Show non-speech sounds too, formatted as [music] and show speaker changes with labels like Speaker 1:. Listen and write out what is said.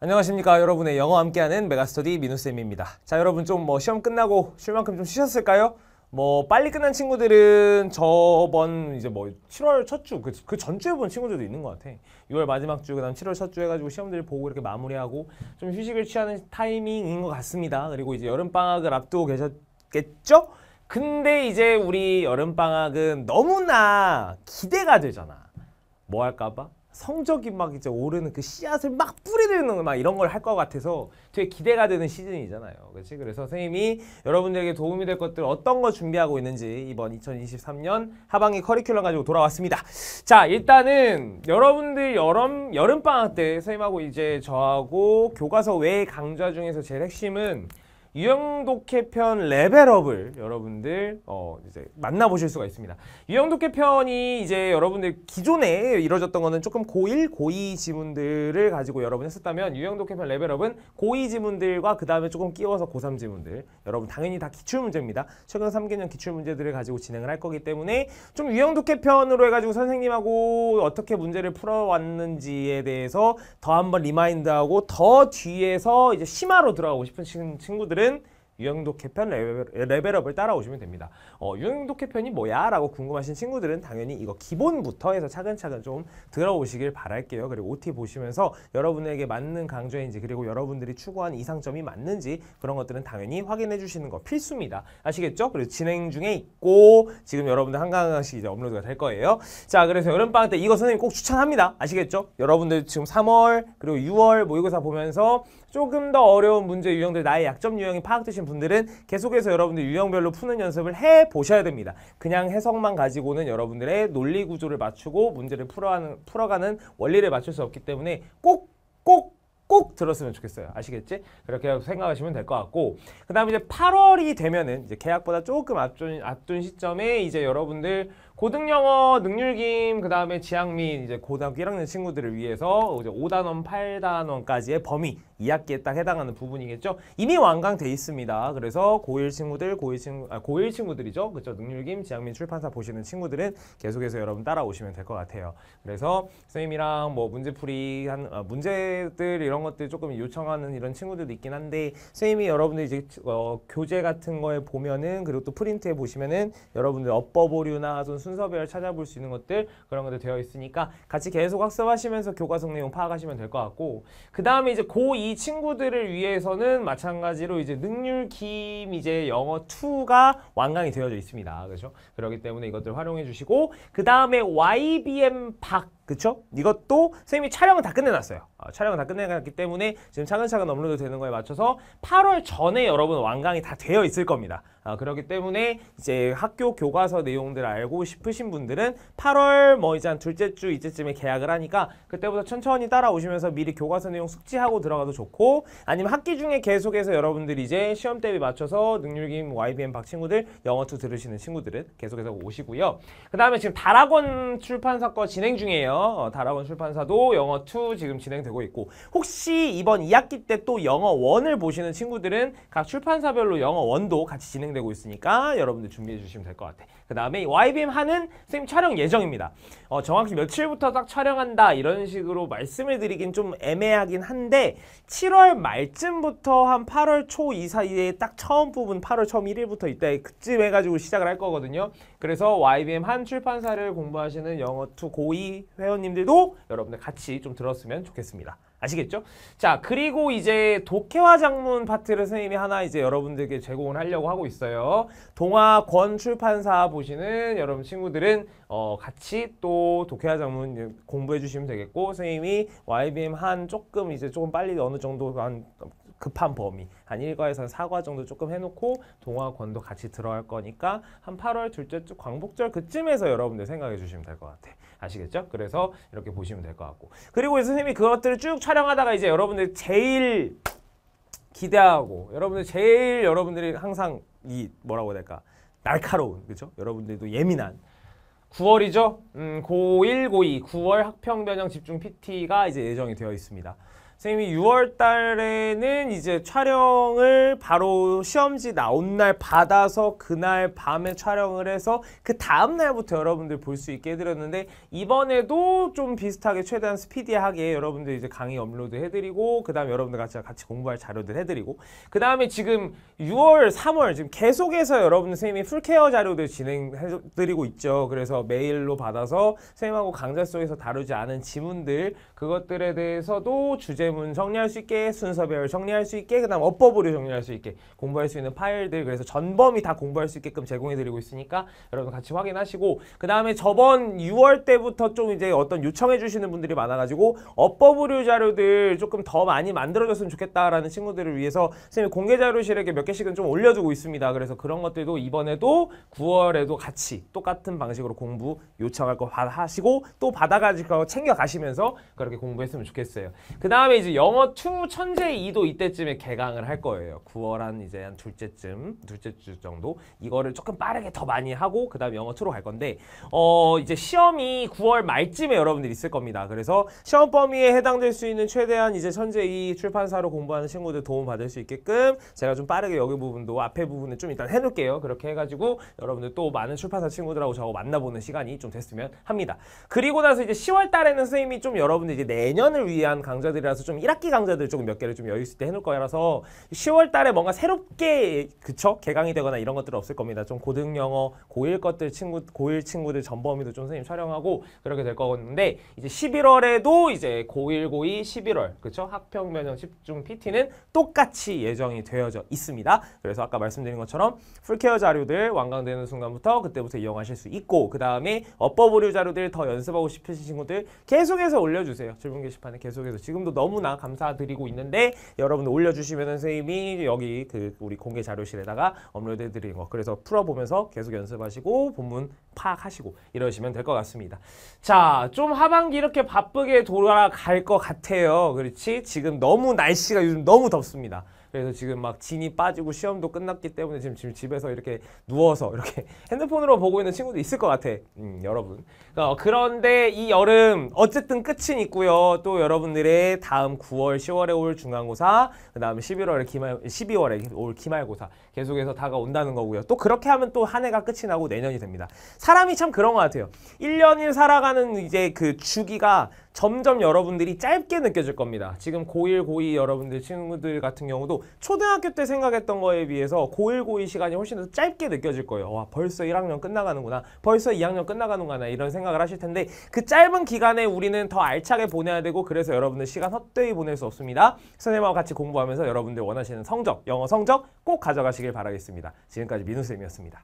Speaker 1: 안녕하십니까 여러분의 영어 함께하는 메가스터디 민우쌤입니다 자 여러분 좀 뭐 시험 끝나고 쉴 만큼 좀 쉬셨을까요? 뭐 빨리 끝난 친구들은 저번 이제 뭐 7월 첫 주그 그 전주에 본 친구들도 있는 것 같아 6월 마지막 주 그다음 7월 첫 주 해가지고 시험들 을 보고 이렇게 마무리하고 좀 휴식을 취하는 타이밍인 것 같습니다 그리고 이제 여름방학을 앞두고 계셨겠죠? 근데 이제 우리 여름방학은 너무나 기대가 되잖아 뭐 할까봐 성적이 막 이제 오르는 그 씨앗을 막 뿌리는 막 이런 걸 할 것 같아서 되게 기대가 되는 시즌이잖아요. 그렇지? 그래서 선생님이 여러분들에게 도움이 될 것들 어떤 거 준비하고 있는지 이번 2023년 하반기 커리큘럼 가지고 돌아왔습니다. 자, 일단은 여러분들 여름 여름 방학 때 선생님하고 이제 저하고 교과서 외 강좌 중에서 제일 핵심은 유형독해 편 레벨업을 여러분들 어 이제 만나보실 수가 있습니다. 유형독해 편이 이제 여러분들 기존에 이루어졌던 거는 조금 고1, 고2 지문들을 가지고 여러분 했었다면 유형독해 편 레벨업은 고2 지문들과 그 다음에 조금 끼워서 고3 지문들 여러분 당연히 다 기출문제입니다. 최근 3개년 기출문제들을 가지고 진행을 할 거기 때문에 좀 유형독해 편으로 해가지고 선생님하고 어떻게 문제를 풀어왔는지에 대해서 더 한번 리마인드하고 더 뒤에서 이제 심화로 들어가고 싶은 친구들은 Müslümanların 유형도 개편 레벨, 업을 따라오시면 됩니다. 어, 유형도 개편이 뭐야? 라고 궁금하신 친구들은 당연히 이거 기본부터 해서 차근차근 좀 들어오시길 바랄게요. 그리고 OT 보시면서 여러분에게 맞는 강좌인지 그리고 여러분들이 추구한 이상점이 맞는지 그런 것들은 당연히 확인해 주시는 거 필수입니다. 아시겠죠? 그리고 진행 중에 있고 지금 여러분들 한강강씩 이제 업로드가 될 거예요. 자 그래서 여름방학 때 이거 선생님 꼭 추천합니다. 아시겠죠? 여러분들 지금 3월 그리고 6월 모의고사 보면서 조금 더 어려운 문제 유형들 나의 약점 유형이 파악되신 분들은 계속해서 여러분들 유형별로 푸는 연습을 해보셔야 됩니다. 그냥 해석만 가지고는 여러분들의 논리 구조를 맞추고 문제를 풀어가는, 풀어가는 원리를 맞출 수 없기 때문에 꼭 꼭, 꼭 들었으면 좋겠어요. 아시겠지? 그렇게 생각하시면 될 것 같고 그 다음에 이제 8월이 되면은 이제 계약보다 조금 앞둔, 앞둔 시점에 이제 여러분들 고등 영어 능률김 그다음에 지학 및 이제 고등학교 1학년 친구들을 위해서 이제 5단원, 8단원까지의 범위 2학기에 딱 해당하는 부분이겠죠. 이미 완강돼 있습니다. 그래서 고1 친구들, 고1 친구 아 고1 친구들이죠. 그렇죠. 능률김 지학 및 출판사 보시는 친구들은 계속해서 여러분 따라오시면 될 것 같아요. 그래서 선생님이랑 뭐 문제풀이 한 아, 문제들 이런 것들 조금 요청하는 이런 친구들도 있긴 한데 선생님이 여러분들 이제 어, 교재 같은 거에 보면은 그리고 또 프린트에 보시면은 여러분들 업법 보류나좀 순서별 찾아볼 수 있는 것들 그런 것들 되어 있으니까 같이 계속 학습하시면서 교과서 내용 파악하시면 될 것 같고 그 다음에 이제 고2 친구들을 위해서는 마찬가지로 이제 능률 김 이제 영어 2가 완강이 되어져 있습니다. 그렇죠? 그렇기 때문에 이것들 활용해 주시고 그 다음에 YBM 박 그렇죠 이것도 선생님이 촬영은 다 끝내놨어요. 아, 촬영은 다 끝내놨기 때문에 지금 차근차근 업로드 되는 거에 맞춰서 8월 전에 여러분 완강이 다 되어 있을 겁니다. 아, 그렇기 때문에 이제 학교 교과서 내용들 알고 싶으신 분들은 8월 뭐 이제 한 둘째 주 이제쯤에 계약을 하니까 그때부터 천천히 따라오시면서 미리 교과서 내용 숙지하고 들어가도 좋고 아니면 학기 중에 계속해서 여러분들이 이제 시험 대비 맞춰서 능률김 YBM 박 친구들 영어2 들으시는 친구들은 계속해서 오시고요. 그 다음에 지금 다락원 출판사 거 진행 중이에요. 다라원 출판사도 영어 2 지금 진행되고 있고 혹시 이번 2학기 때 또 영어 1을 보시는 친구들은 각 출판사별로 영어 1도 같이 진행되고 있으니까 여러분들 준비해 주시면 될 것 같아요. 그 다음에 YBM 하는 선생님 촬영 예정입니다. 어, 정확히 며칠부터 딱 촬영한다 이런 식으로 말씀을 드리긴 좀 애매하긴 한데 7월 말쯤부터 한 8월 초 이 사이에 딱 처음 부분 8월 처음 1일부터 이때 그쯤 해가지고 시작을 할 거거든요. 그래서 YBM 한 출판사를 공부하시는 영어 2 고2 회 회원님들도 여러분들 같이 좀 들었으면 좋겠습니다. 아시겠죠? 자, 그리고 이제 독해화 작문 파트를 선생님이 하나 이제 여러분들께 제공을 하려고 하고 있어요. 동화권 출판사 보시는 여러분 친구들은 어, 같이 또 독해화 작문 공부해 주시면 되겠고 선생님이 YBM 한 조금 이제 조금 빨리 어느 정도 한 급한 범위 한 1과에서는 4과 정도 조금 해놓고 동화권도 같이 들어갈 거니까 한 8월 둘째 주 광복절 그쯤에서 여러분들 생각해 주시면 될 것 같아 아시겠죠? 그래서 이렇게 보시면 될 것 같고 그리고 이제 선생님이 그것들을 쭉 촬영하다가 이제 여러분들 제일 기대하고 여러분들 제일 여러분들이 항상 이 뭐라고 해야 될까 날카로운 그죠? 여러분들도 예민한 9월이죠? 음, 고1, 고2, 9월 학평변형 집중 PT가 이제 예정이 되어 있습니다. 선생님이 6월 달에는 이제 촬영을 바로 시험지 나온 날 받아서 그날 밤에 촬영을 해서 그 다음 날부터 여러분들 볼 수 있게 해드렸는데 이번에도 좀 비슷하게 최대한 스피디하게 여러분들 이제 강의 업로드 해드리고 그 다음에 여러분들 같이 같이 공부할 자료들 해드리고 그 다음에 지금 6월, 3월 지금 계속해서 여러분 선생님이 풀케어 자료들 진행해드리고 있죠. 그래서 메일로 받아서 선생님하고 강좌 속에서 다루지 않은 지문들 그것들에 대해서도 주제 대문 정리할 수 있게 순서별 정리할 수 있게 그다음 어법으로 정리할 수 있게 공부할 수 있는 파일들 그래서 전범이 다 공부할 수 있게끔 제공해드리고 있으니까 여러분 같이 확인하시고 그 다음에 저번 6월 때부터 좀 이제 어떤 요청해 주시는 분들이 많아가지고 어법으로 자료들 조금 더 많이 만들어줬으면 좋겠다라는 친구들을 위해서 선생님 공개 자료실에게 몇 개씩은 좀 올려주고 있습니다. 그래서 그런 것들도 이번에도 9월에도 같이 똑같은 방식으로 공부 요청할 거 하시고 또 받아가지고 챙겨가시면서 그렇게 공부했으면 좋겠어요. 그 다음에 이제 영어 2 천재 2도 이때쯤에 개강을 할 거예요. 9월 한 이제 한 둘째쯤, 둘째 주 정도 이거를 조금 빠르게 더 많이 하고 그다음 영어 2로 갈 건데 어 이제 시험이 9월 말쯤에 여러분들 이 있을 겁니다. 그래서 시험 범위에 해당될 수 있는 최대한 이제 천재 2 출판사로 공부하는 친구들 도움 받을 수 있게끔 제가 좀 빠르게 여기 부분도 앞에 부분을좀 일단 해놓을게요. 그렇게 해가지고 여러분들 또 많은 출판사 친구들하고 저하고 만나보는 시간이 좀 됐으면 합니다. 그리고 나서 이제 10월 달에는 선생님이 좀 여러분들 이제 내년을 위한 강좌들이라서 좀 1학기 강좌들 조금 몇 개를 좀 여유 있을 때 해놓을 거라서 10월 달에 뭔가 새롭게 그쵸 개강이 되거나 이런 것들은 없을 겁니다. 좀 고등 영어 고1 것들 친구 고1 친구들 전범위도 좀 선생님 촬영하고 그렇게 될 거였는데 이제 11월에도 이제 고1 고2 11월 그쵸 학평 면역 집중 PT는 똑같이 예정이 되어져 있습니다. 그래서 아까 말씀드린 것처럼 풀케어 자료들 완강되는 순간부터 그때부터 이용하실 수 있고 그 다음에 어법 오류 자료들 더 연습하고 싶으신 친구들 계속해서 올려주세요. 질문 게시판에 계속해서 지금도 너무 너무나 감사드리고 있는데 여러분 들 올려주시면 선생님이 여기 그 우리 공개 자료실에다가 업로드해 드리는 거 그래서 풀어보면서 계속 연습하시고 본문 파악하시고 이러시면 될 것 같습니다. 자, 좀 하반기 이렇게 바쁘게 돌아갈 것 같아요. 그렇지? 지금 너무 날씨가 요즘 너무 덥습니다. 그래서 지금 막 진이 빠지고 시험도 끝났기 때문에 지금, 지금 집에서 이렇게 누워서 이렇게 [laughs] 핸드폰으로 보고 있는 친구도 있을 것 같아. 음, 여러분. 어, 그런데 이 여름 어쨌든 끝은 있고요. 또 여러분들의 다음 9월, 10월에 올 중간고사, 그다음 11월에 기말, 12월에 올 기말고사 계속해서 다가온다는 거고요. 또 그렇게 하면 또 한 해가 끝이 나고 내년이 됩니다. 사람이 참 그런 것 같아요. 1년을 살아가는 이제 그 주기가 점점 여러분들이 짧게 느껴질 겁니다. 지금 고1, 고2 여러분들 친구들 같은 경우도 초등학교 때 생각했던 거에 비해서 고1, 고2 시간이 훨씬 더 짧게 느껴질 거예요. 와 벌써 1학년 끝나가는구나. 벌써 2학년 끝나가는구나 이런 생각을 하실 텐데 그 짧은 기간에 우리는 더 알차게 보내야 되고 그래서 여러분들 시간 헛되이 보낼 수 없습니다. 선생님하고 같이 공부하면서 여러분들 원하시는 성적, 영어 성적 꼭 가져가시길 바라겠습니다. 지금까지 민우쌤이었습니다.